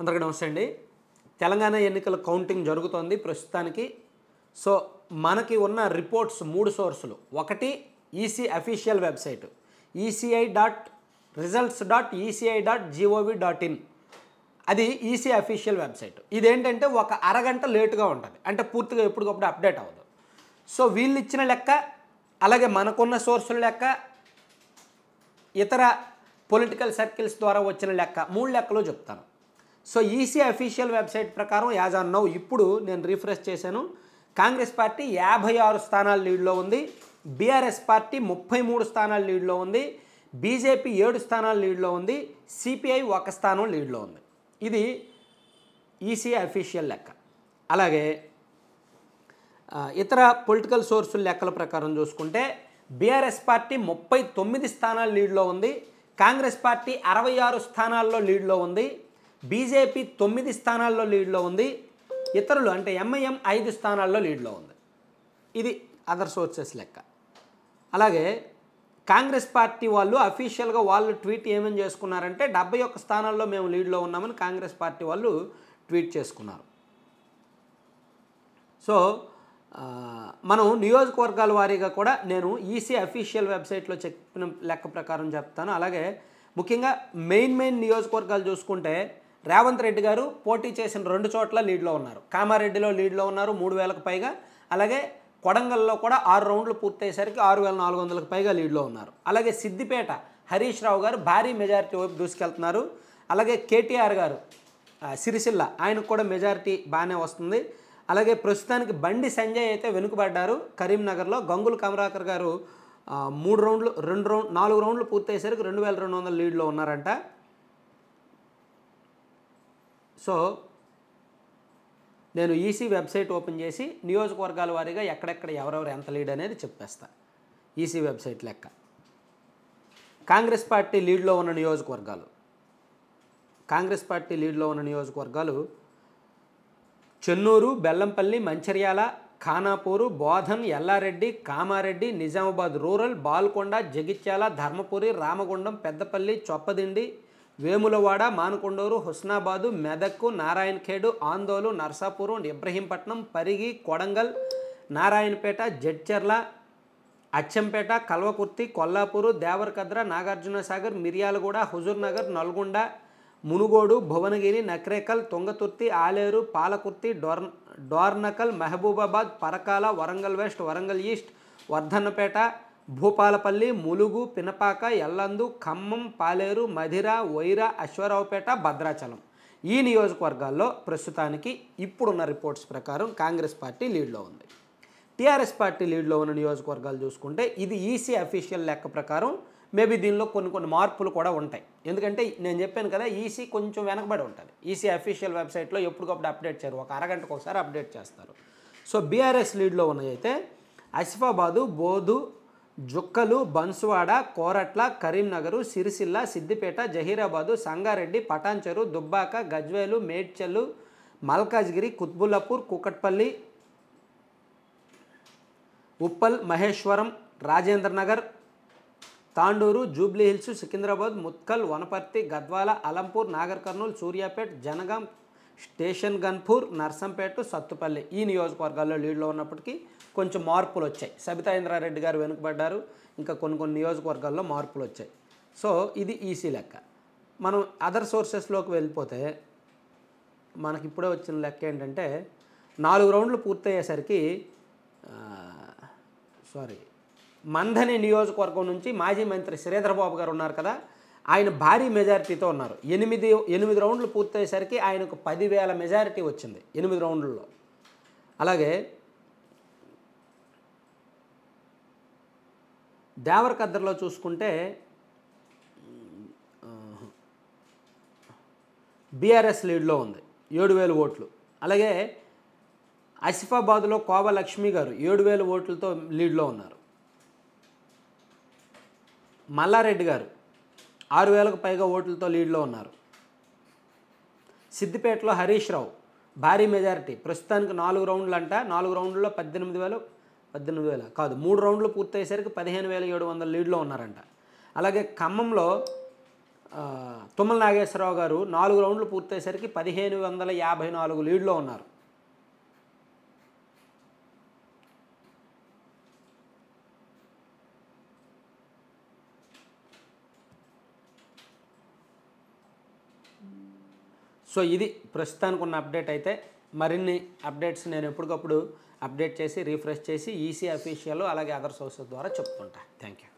అందరికీ నమస్తే అండి తెలంగాణ ఎన్నికల కౌంటింగ్ జరుగుతోంది ప్రస్తుతానికి సో మనకి ఉన్న రిపోర్ట్స్ మూడు సోర్సులు ఒకటి EC official website ECI dot results dot ECI dot GOV dot IN అది ఈసీ అఫీషియల్ వెబ్సైట్ ఇదేంటంటే ఒక అరగంట లేటుగా ఉంటుంది అంటే పూర్తిగా ఎప్పటికప్పుడు అప్డేట్ అవ్వదు సో వీళ్ళు ఇచ్చిన లెక్క అలాగే మనకున్న సోర్సుల లెక్క ఇతర పొలిటికల్ సర్కిల్స్ ద్వారా వచ్చిన లెక్క మూడు లెక్కలు చెప్తాను సో ఈసీ అఫీషియల్ వెబ్సైట్ ప్రకారం యాజ్ ఆన్ నౌ ఇప్పుడు నేను రీఫ్రెష్ చేశాను కాంగ్రెస్ పార్టీ యాభై ఆరు స్థానాల లీడ్లో ఉంది బీఆర్ఎస్ పార్టీ ముప్పై మూడు స్థానాల లీడ్లో ఉంది బీజేపీ ఏడు స్థానాల లీడ్లో ఉంది సిపిఐ ఒక స్థానం లీడ్లో ఉంది ఇది ఈసీ అఫీషియల్ లెక్క అలాగే ఇతర పొలిటికల్ సోర్సుల లెక్కల ప్రకారం చూసుకుంటే బీఆర్ఎస్ పార్టీ ముప్పై తొమ్మిది స్థానాల లీడ్లో ఉంది కాంగ్రెస్ పార్టీ అరవై ఆరు స్థానాల్లో లీడ్లో ఉంది బీజేపీ తొమ్మిది స్థానాల్లో లీడ్లో ఉంది ఇతరులు అంటే ఎంఐఎం ఐదు స్థానాల్లో లీడ్లో ఉంది ఇది అదర్ సోర్సెస్ లెక్క అలాగే కాంగ్రెస్ పార్టీ వాళ్ళు అఫీషియల్గా వాళ్ళు ట్వీట్ ఏమేమి చేసుకున్నారంటే డెబ్బై ఒక్క స్థానాల్లో మేము లీడ్లో ఉన్నామని కాంగ్రెస్ పార్టీ వాళ్ళు ట్వీట్ చేసుకున్నారు సో మనం నియోజకవర్గాల వారీగా కూడా నేను ఈసీ అఫీషియల్ వెబ్సైట్లో చెప్పిన లెక్క ప్రకారం చెప్తాను అలాగే ముఖ్యంగా మెయిన్ మెయిన్ నియోజకవర్గాలు చూసుకుంటే రేవంత్ రెడ్డి గారు పోటీ చేసిన రెండు చోట్ల లీడ్లో ఉన్నారు కామారెడ్డిలో లీడ్లో ఉన్నారు మూడు వేలకు పైగా అలాగే కొడంగల్లో కూడా ఆరు రౌండ్లు పూర్తయ్యేసరికి ఆరు వేల నాలుగు వందలకు పైగా లీడ్లో ఉన్నారు అలాగే సిద్దిపేట హరీష్ రావు గారు భారీ మెజారిటీ వైపు దూసుకెళ్తున్నారు అలాగే కేటీఆర్ గారు సిరిసిల్ల ఆయనకు కూడా మెజారిటీ బాగానే వస్తుంది అలాగే ప్రస్తుతానికి బండి సంజయ్ అయితే వెనుకబడ్డారు కరీంనగర్లో గంగుల కమరాకర్ గారు మూడు రౌండ్లు రెండు రౌండ్ నాలుగు రౌండ్లు పూర్తయ్యేసరికి రెండు వేల రెండు వందల లీడ్లో ఉన్నారంట సో నేను ఈసీ e వెబ్సైట్ ఓపెన్ చేసి నియోజకవర్గాల వారీగా ఎక్కడెక్కడ ఎవరెవరు ఎంత లీడ్ అనేది చెప్పేస్తా ఈసీ e వెబ్సైట్ లెక్క కాంగ్రెస్ పార్టీ లీడ్లో ఉన్న నియోజకవర్గాలు కాంగ్రెస్ పార్టీ లీడ్లో ఉన్న నియోజకవర్గాలు చెన్నూరు బెల్లంపల్లి మంచిర్యాల ఖానాపూరు బోధన్ ఎల్లారెడ్డి కామారెడ్డి నిజామాబాద్ రూరల్ బాల్కొండ జగిత్యాల ధర్మపురి రామగుండం పెద్దపల్లి చొప్పదిండి వేములవాడ మానుకొండూరు హుస్నాబాదు మెదక్కు నారాయణఖేడు ఆందోలు నర్సాపూరు ఇబ్రహీంపట్నం పరిగి కొడంగల్ నారాయణపేట జడ్చెర్ల అచ్చంపేట కల్వకుర్తి కొల్లాపూరు దేవరకద్ర నాగార్జునసాగర్ మిర్యాలగూడ హుజూర్నగర్ నల్గొండ మునుగోడు భువనగిరి నక్రేకల్ తుంగతుర్తి ఆలేరు పాలకుర్తి డోర్ డోర్నకల్ మహబూబాబాద్ పరకాల వరంగల్ వెస్ట్ వరంగల్ ఈస్ట్ వర్ధన్నపేట భూపాలపల్లి ములుగు పినపాక ఎల్లందు ఖమ్మం పాలేరు మధిర వైర అశ్వరావుపేట భద్రాచలం ఈ నియోజకవర్గాల్లో ప్రస్తుతానికి ఇప్పుడున్న రిపోర్ట్స్ ప్రకారం కాంగ్రెస్ పార్టీ లీడ్లో ఉంది టీఆర్ఎస్ పార్టీ లీడ్లో ఉన్న నియోజకవర్గాలు చూసుకుంటే ఇది ఈసీ అఫీషియల్ లెక్క ప్రకారం మేబీ దీనిలో కొన్ని కొన్ని మార్పులు కూడా ఉంటాయి ఎందుకంటే నేను చెప్పాను కదా ఈసీ కొంచెం వెనకబడి ఉంటుంది ఈసీ అఫీషియల్ వెబ్సైట్లో ఎప్పటికప్పుడు అప్డేట్ చేయరు ఒక అరగంటకు ఒకసారి అప్డేట్ చేస్తారు సో బీఆర్ఎస్ లీడ్లో ఉన్నదైతే అయితే అసిఫాబాదు బోధు జుక్కలు బన్సువాడ కోరట్ల కరీంనగరు సిరిసిల్ల సిద్దిపేట జహీరాబాదు సంగారెడ్డి పటాన్చెరు దుబ్బాక గజ్వేలు మేడ్చల్లు మల్కాజ్గిరి కుత్బుల్లాపూర్ కుక్కట్పల్లి ఉప్పల్ మహేశ్వరం రాజేంద్రనగర్ తాండూరు జూబ్లీ హిల్స్ సికింద్రాబాద్ ముత్కల్ వనపర్తి గద్వాల అలంపూర్ నాగర్ కర్నూలు సూర్యాపేట్ జనగాం స్టేషన్ గన్పూర్ నర్సంపేట సత్తుపల్లి ఈ నియోజకవర్గాల్లో లీడ్లో ఉన్నప్పటికీ కొంచెం మార్పులు వచ్చాయి సబితా ఇంద్రారెడ్డి గారు వెనుకబడ్డారు ఇంకా కొన్ని కొన్ని నియోజకవర్గాల్లో మార్పులు వచ్చాయి సో ఇది ఈసీ e లెక్క మనం అదర్ సోర్సెస్లోకి వెళ్ళిపోతే మనకి ఇప్పుడే వచ్చిన లెక్క ఏంటంటే నాలుగు రౌండ్లు పూర్తయ్యేసరికి సారీ మంధని నియోజకవర్గం నుంచి మాజీ మంత్రి సురేంద్రబాబు గారు ఉన్నారు కదా ఆయన భారీ మెజారిటీతో ఉన్నారు ఎనిమిది ఎనిమిది రౌండ్లు పూర్తయ్యేసరికి ఆయనకు పదివేల మెజారిటీ వచ్చింది ఎనిమిది రౌండ్లలో అలాగే కద్దర్లో చూసుకుంటే బీఆర్ఎస్ లీడ్లో ఉంది ఏడు వేలు ఓట్లు అలాగే ఆసిఫాబాద్లో కోవలక్ష్మి గారు ఏడు వేల ఓట్లతో లీడ్లో ఉన్నారు మల్లారెడ్డి గారు ఆరు వేలకు పైగా ఓట్లతో లీడ్లో ఉన్నారు సిద్దిపేటలో హరీష్ రావు భారీ మెజారిటీ ప్రస్తుతానికి నాలుగు రౌండ్లు అంట నాలుగు రౌండ్లలో పద్దెనిమిది వేలు పద్దెనిమిది వేల కాదు మూడు రౌండ్లు పూర్తయ్యేసరికి పదిహేను వేల ఏడు వందల లీడ్లో ఉన్నారంట అలాగే ఖమ్మంలో తుమ్మల నాగేశ్వరరావు గారు నాలుగు రౌండ్లు పూర్తయ్యేసరికి పదిహేను వందల యాభై నాలుగు లీడ్లో ఉన్నారు సో ఇది ప్రస్తుతానికి ఉన్న అప్డేట్ అయితే మరిన్ని అప్డేట్స్ నేను ఎప్పటికప్పుడు అప్డేట్ చేసి రీఫ్రెష్ చేసి ఈసీ e అఫీషియల్ అలాగే అదర్ సోర్సెస్ ద్వారా చెప్తుంటా థ్యాంక్ యూ